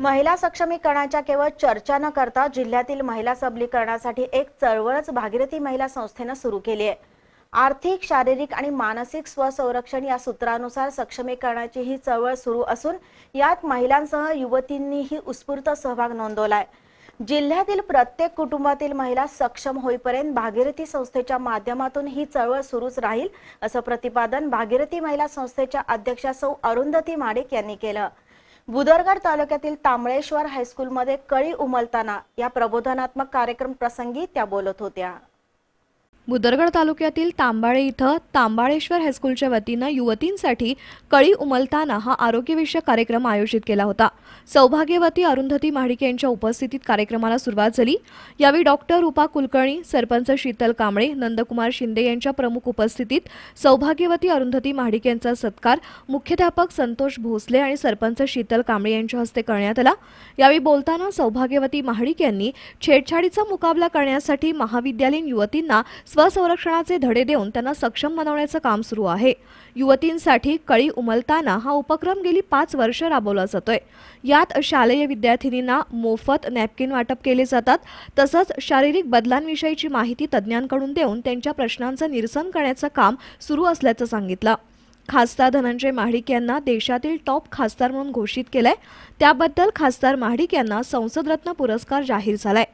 महिला सक्षमीकरणाच्या केवळ चर्चा न करता जिल्ह्यातील महिला सबलीकरणासाठी एक चळवळच भागीरथी महिला संस्थेनं सुरू केली आहे आर्थिक शारीरिक आणि मानसिक स्वसंरक्षण या सूत्रानुसार सक्षमीकरणाची ही चळवळ सुरू असून यात महिलांसह युवतींनीही उत्स्फूर्त सहभाग नोंदवलाय जिल्ह्यातील प्रत्येक कुटुंबातील महिला सक्षम होईपर्यंत भागीरथी संस्थेच्या माध्यमातून ही चळवळ सुरूच राहील असं प्रतिपादन भागीरथी महिला संस्थेच्या अध्यक्षा सौ अरुंधती माडिक यांनी केलं बुदरगड तालुक्यातील तांबळेश्वर हायस्कूलमध्ये कळी उमलताना या प्रबोधनात्मक कार्यक्रम प्रसंगी त्या बोलत होत्या मुदरगड तालुक्यातील तांबाळे इथं तांबाळेश्वर हायस्कूलच्या वतीनं युवतींसाठी कळी उमलताना हा आरोग्यविषयक कार्यक्रम आयोजित केला होता सौभाग्यवती अरुंधती महाडिके यांच्या उपस्थितीत कार्यक्रमाला सुरुवात झाली यावेळी डॉक्टर रूपा कुलकर्णी सरपंच शीतल कांबळे नंदकुमार शिंदे यांच्या प्रमुख उपस्थितीत सौभाग्यवती अरुंधती महाडिके यांचा सत्कार मुख्याध्यापक संतोष भोसले आणि सरपंच शीतल कांबळे यांच्या हस्ते करण्यात आला यावेळी बोलताना सौभाग्यवती महाडिक यांनी छेडछाडीचा मुकाबला करण्यासाठी महाविद्यालयीन युवतींना स्वसंरक्षणाचे धडे देऊन त्यांना सक्षम बनवण्याचं काम सुरू आहे युवतींसाठी कळी उमलताना हा उपक्रम गेली पाच वर्ष राबवला जातोय यात शालेय विद्यार्थिनींना मोफत नॅपकिन वाटप केले जातात तसंच शारीरिक बदलांविषयीची माहिती तज्ज्ञांकडून देऊन त्यांच्या प्रश्नांचं निरसन करण्याचं काम सुरू असल्याचं सांगितलं खासदार धनंजय महाडिक यांना देशातील टॉप खासदार म्हणून घोषित केलंय त्याबद्दल खासदार महाडिक यांना संसदरत्न पुरस्कार जाहीर झालाय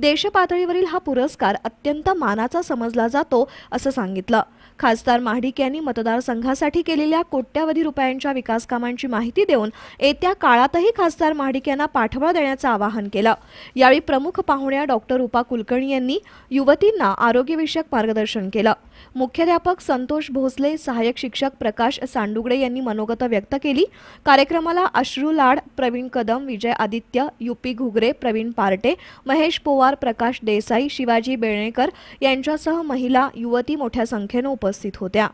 देशपातळीवरील हा पुरस्कार अत्यंत मानाचा समजला जातो असं सांगितलं खासदार महाडिक यांनी मतदारसंघासाठी केलेल्या कोट्यावधी रुपयांच्या विकासकामांची माहिती देऊन येत्या काळातही खासदार महाडिक यांना पाठबळ देण्याचं आवाहन केलं यावेळी प्रमुख पाहुण्या डॉक्टर रुपा कुलकर्णी यांनी युवतींना आरोग्यविषयक मार्गदर्शन केलं मुख्याध्यापक संतोष भोसले सहाय्यक शिक्षक प्रकाश प्रकाश सांडुगडे यांनी मनोगत व्यक्त केली कार्यक्रमाला अश्रू लाड प्रवीण कदम विजय आदित्य युपी घुगरे प्रवीण पार्टे महेश पोवार प्रकाश देसाई शिवाजी बेळणेकर यांच्यासह महिला युवती मोठ्या संख्येनं उपस्थित होत्या